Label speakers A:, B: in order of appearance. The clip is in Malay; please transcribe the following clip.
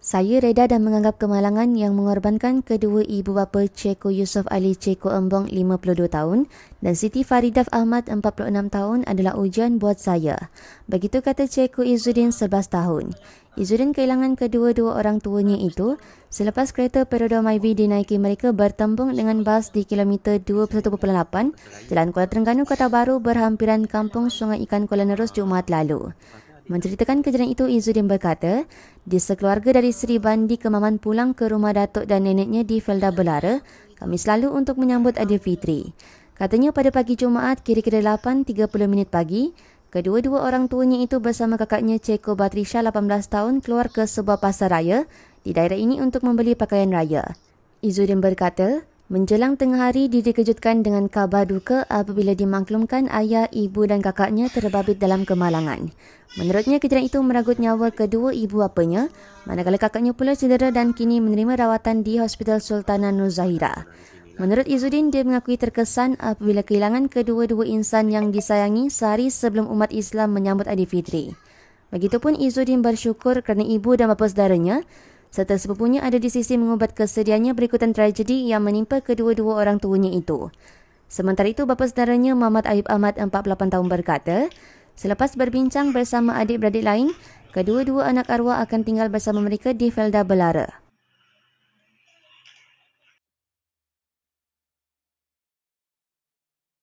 A: Saya reda dan menganggap kemalangan yang mengorbankan kedua ibu bapa Ceko Yusof Ali Ceko Embong 52 tahun dan Siti Faridaf Ahmad 46 tahun adalah ujian buat saya. Begitu kata Ceko Izzuddin 11 tahun. Izzuddin kehilangan kedua-dua orang tuanya itu selepas kereta Perodo MyV dinaiki mereka bertembung dengan bas di kilometer 21.8 Jalan Kuala Terengganu, Kota Baru berhampiran kampung Sungai Ikan Kuala Nerus Jumaat lalu. Menceritakan kejadian itu, Izzuddin berkata, di sekeluarga dari Sri Bandi Kemaman pulang ke rumah datuk dan neneknya di Felda Belara, kami selalu untuk menyambut Adil Fitri. Katanya pada pagi Jumaat kira-kira 8.30 minit pagi, kedua-dua orang tuanya itu bersama kakaknya Ceko Batrisha 18 tahun keluar ke sebuah pasar raya di daerah ini untuk membeli pakaian raya. Izzuddin berkata, Menjelang tengah hari, dia dikejutkan dengan kabar duka apabila dimaklumkan ayah, ibu dan kakaknya terbabit dalam kemalangan. Menurutnya, kejadian itu meragut nyawa kedua ibu apanya, manakala kakaknya pula cedera dan kini menerima rawatan di Hospital Sultanah Nuzahira. Menurut Izzuddin, dia mengakui terkesan apabila kehilangan kedua-dua insan yang disayangi sehari sebelum umat Islam menyambut Adi Fitri. Begitupun Izzuddin bersyukur kerana ibu dan bapa saudaranya serta sepupunya ada di sisi mengubat kesedihannya berikutan tragedi yang menimpa kedua-dua orang tuanya itu. Sementara itu, bapa saudaranya Muhammad Ayub Ahmad, 48 tahun berkata, selepas berbincang bersama adik-beradik lain, kedua-dua anak arwah akan tinggal bersama mereka di Felda Belara.